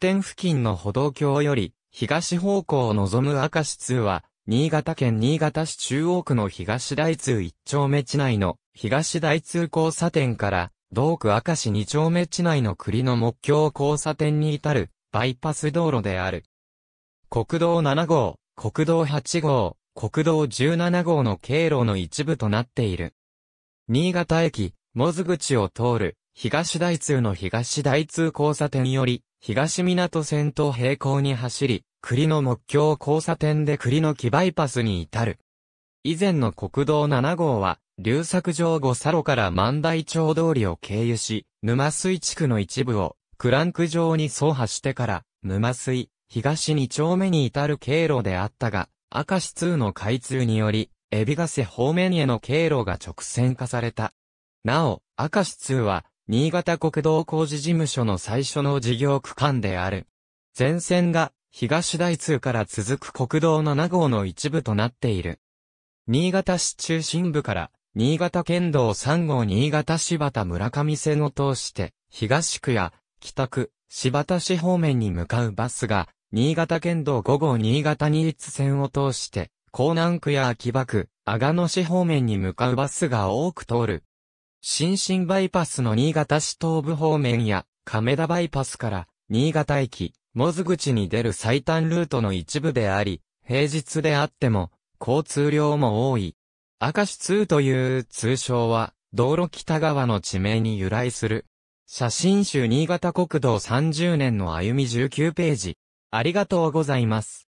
点付近の歩道橋より、東方向を望む明石通は、新潟県新潟市中央区の東大通一丁目地内の東大通交差点から、同区明石二丁目地内の栗の木橋交差点に至るバイパス道路である。国道7号、国道8号、国道17号の経路の一部となっている。新潟駅、もず口を通る、東大通の東大通交差点より、東港線と並行に走り、栗の木橋交差点で栗の木バイパスに至る。以前の国道7号は、流作場後佐路から万代町通りを経由し、沼水地区の一部を、クランク上に走破してから、沼水、東2丁目に至る経路であったが、赤市通の開通により、海老ヶ瀬方面への経路が直線化された。なお、赤市通は、新潟国道工事事務所の最初の事業区間である。全線が東大通から続く国道7号の一部となっている。新潟市中心部から新潟県道3号新潟柴田村上線を通して東区や北区、柴田市方面に向かうバスが新潟県道5号新潟新津線を通して、江南区や秋葉区、阿賀野市方面に向かうバスが多く通る、新進バイパスの新潟市東部方面や、亀田バイパスから、新潟駅、モズ口に出る最短ルートの一部であり、平日であっても、交通量も多い。明石通という通称は、道路北側の地名に由来する。写真集新潟国道30年の歩み19ページ。ありがとうございます。